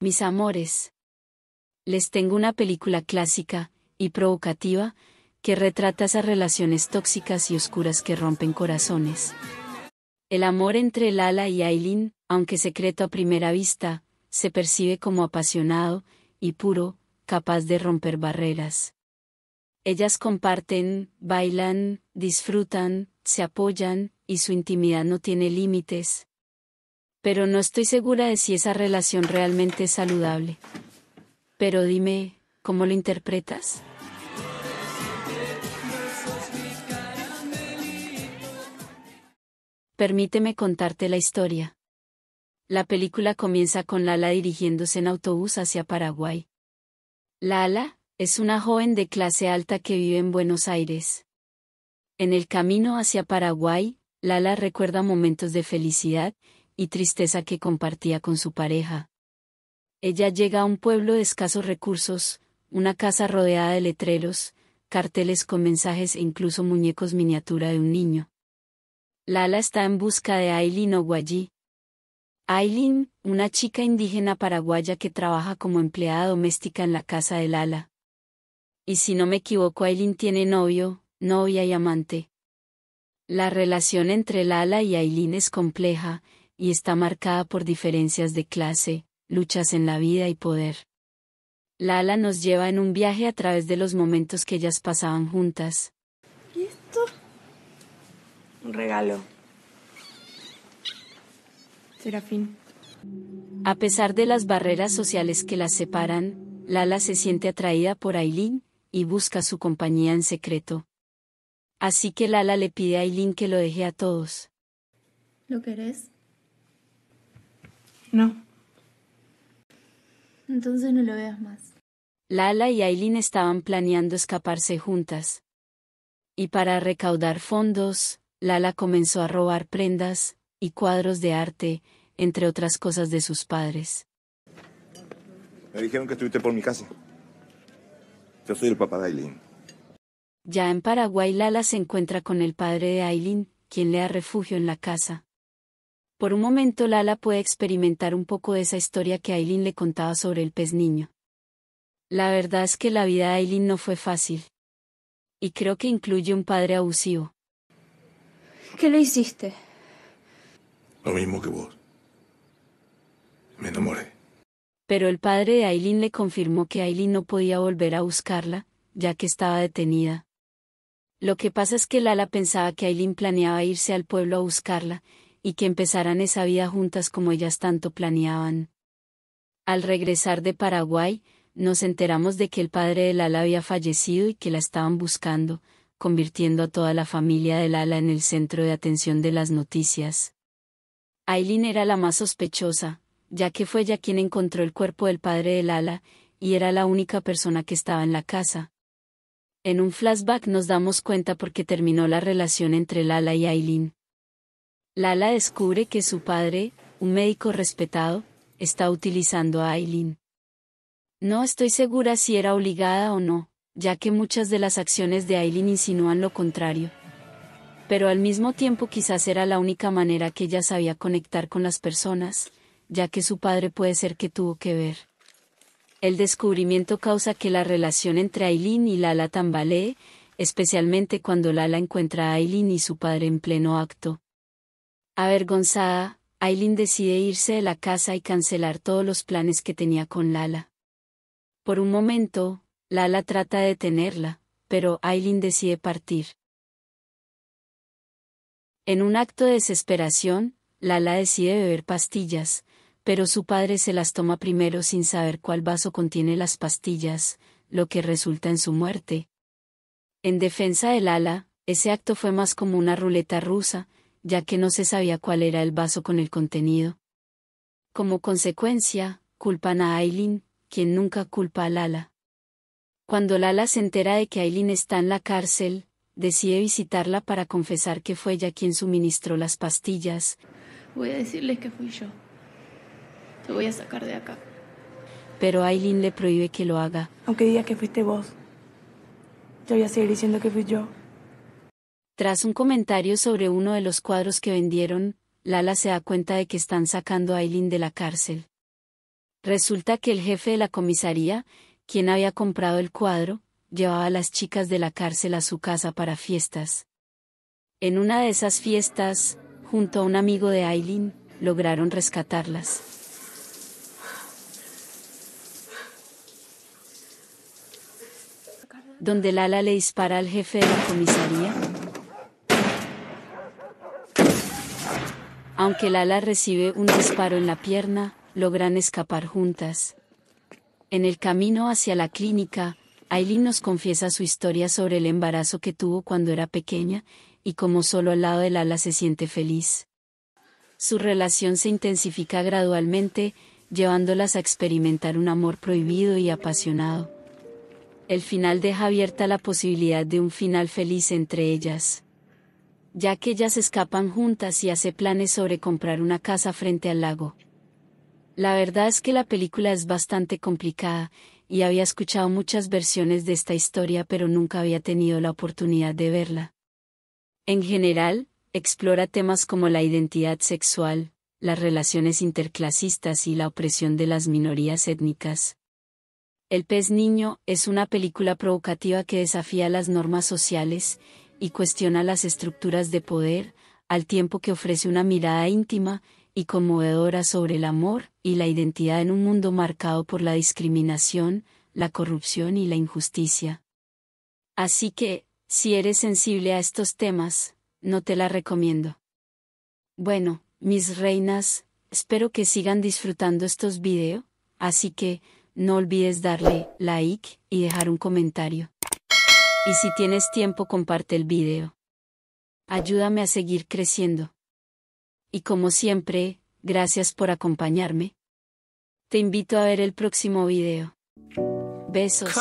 Mis amores, les tengo una película clásica y provocativa que retrata esas relaciones tóxicas y oscuras que rompen corazones. El amor entre Lala y Aileen, aunque secreto a primera vista, se percibe como apasionado y puro, capaz de romper barreras. Ellas comparten, bailan, disfrutan, se apoyan y su intimidad no tiene límites. Pero no estoy segura de si esa relación realmente es saludable. Pero dime, ¿cómo lo interpretas? Permíteme contarte la historia. La película comienza con Lala dirigiéndose en autobús hacia Paraguay. Lala es una joven de clase alta que vive en Buenos Aires. En el camino hacia Paraguay, Lala recuerda momentos de felicidad y tristeza que compartía con su pareja. Ella llega a un pueblo de escasos recursos, una casa rodeada de letreros, carteles con mensajes e incluso muñecos miniatura de un niño. Lala está en busca de Aileen Oguayi, Aileen, una chica indígena paraguaya que trabaja como empleada doméstica en la casa de Lala. Y si no me equivoco, Aileen tiene novio, novia y amante. La relación entre Lala y Aileen es compleja, y está marcada por diferencias de clase, luchas en la vida y poder. Lala nos lleva en un viaje a través de los momentos que ellas pasaban juntas. ¿Y esto? Un regalo. Serafín. A pesar de las barreras sociales que las separan, Lala se siente atraída por Aileen y busca su compañía en secreto. Así que Lala le pide a Aileen que lo deje a todos. ¿Lo querés? No. Entonces no lo veas más. Lala y Aileen estaban planeando escaparse juntas. Y para recaudar fondos, Lala comenzó a robar prendas y cuadros de arte, entre otras cosas de sus padres. Me dijeron que estuviste por mi casa. Yo soy el papá de Aileen. Ya en Paraguay Lala se encuentra con el padre de Aileen, quien le da refugio en la casa. Por un momento Lala puede experimentar un poco de esa historia que Aileen le contaba sobre el pez niño. La verdad es que la vida de Aileen no fue fácil. Y creo que incluye un padre abusivo. ¿Qué le hiciste? Lo mismo que vos. Me enamoré. Pero el padre de Aileen le confirmó que Aileen no podía volver a buscarla, ya que estaba detenida. Lo que pasa es que Lala pensaba que Aileen planeaba irse al pueblo a buscarla, y que empezaran esa vida juntas como ellas tanto planeaban. Al regresar de Paraguay, nos enteramos de que el padre de Lala había fallecido y que la estaban buscando, convirtiendo a toda la familia de Lala en el centro de atención de las noticias. Aileen era la más sospechosa, ya que fue ella quien encontró el cuerpo del padre de Lala, y era la única persona que estaba en la casa. En un flashback nos damos cuenta porque terminó la relación entre Lala y Aileen. Lala descubre que su padre, un médico respetado, está utilizando a Aileen. No estoy segura si era obligada o no, ya que muchas de las acciones de Aileen insinúan lo contrario. Pero al mismo tiempo quizás era la única manera que ella sabía conectar con las personas, ya que su padre puede ser que tuvo que ver. El descubrimiento causa que la relación entre Aileen y Lala tambalee, especialmente cuando Lala encuentra a Aileen y su padre en pleno acto. Avergonzada, Aileen decide irse de la casa y cancelar todos los planes que tenía con Lala. Por un momento, Lala trata de detenerla, pero Aileen decide partir. En un acto de desesperación, Lala decide beber pastillas, pero su padre se las toma primero sin saber cuál vaso contiene las pastillas, lo que resulta en su muerte. En defensa del ala, ese acto fue más como una ruleta rusa, ya que no se sabía cuál era el vaso con el contenido. Como consecuencia, culpan a Aileen, quien nunca culpa a Lala. Cuando Lala se entera de que Aileen está en la cárcel, decide visitarla para confesar que fue ella quien suministró las pastillas. Voy a decirle que fui yo. Te voy a sacar de acá. Pero Aileen le prohíbe que lo haga. Aunque diga que fuiste vos, yo voy a seguir diciendo que fui yo. Tras un comentario sobre uno de los cuadros que vendieron, Lala se da cuenta de que están sacando a Aileen de la cárcel. Resulta que el jefe de la comisaría, quien había comprado el cuadro, llevaba a las chicas de la cárcel a su casa para fiestas. En una de esas fiestas, junto a un amigo de Aileen, lograron rescatarlas. donde Lala le dispara al jefe de la comisaría. Aunque Lala recibe un disparo en la pierna, logran escapar juntas. En el camino hacia la clínica, Aileen nos confiesa su historia sobre el embarazo que tuvo cuando era pequeña, y cómo solo al lado de Lala se siente feliz. Su relación se intensifica gradualmente, llevándolas a experimentar un amor prohibido y apasionado el final deja abierta la posibilidad de un final feliz entre ellas. Ya que ellas escapan juntas y hace planes sobre comprar una casa frente al lago. La verdad es que la película es bastante complicada, y había escuchado muchas versiones de esta historia pero nunca había tenido la oportunidad de verla. En general, explora temas como la identidad sexual, las relaciones interclasistas y la opresión de las minorías étnicas, el pez niño es una película provocativa que desafía las normas sociales y cuestiona las estructuras de poder, al tiempo que ofrece una mirada íntima y conmovedora sobre el amor y la identidad en un mundo marcado por la discriminación, la corrupción y la injusticia. Así que, si eres sensible a estos temas, no te la recomiendo. Bueno, mis reinas, espero que sigan disfrutando estos videos, así que, no olvides darle like y dejar un comentario. Y si tienes tiempo comparte el video. Ayúdame a seguir creciendo. Y como siempre, gracias por acompañarme. Te invito a ver el próximo video. Besos.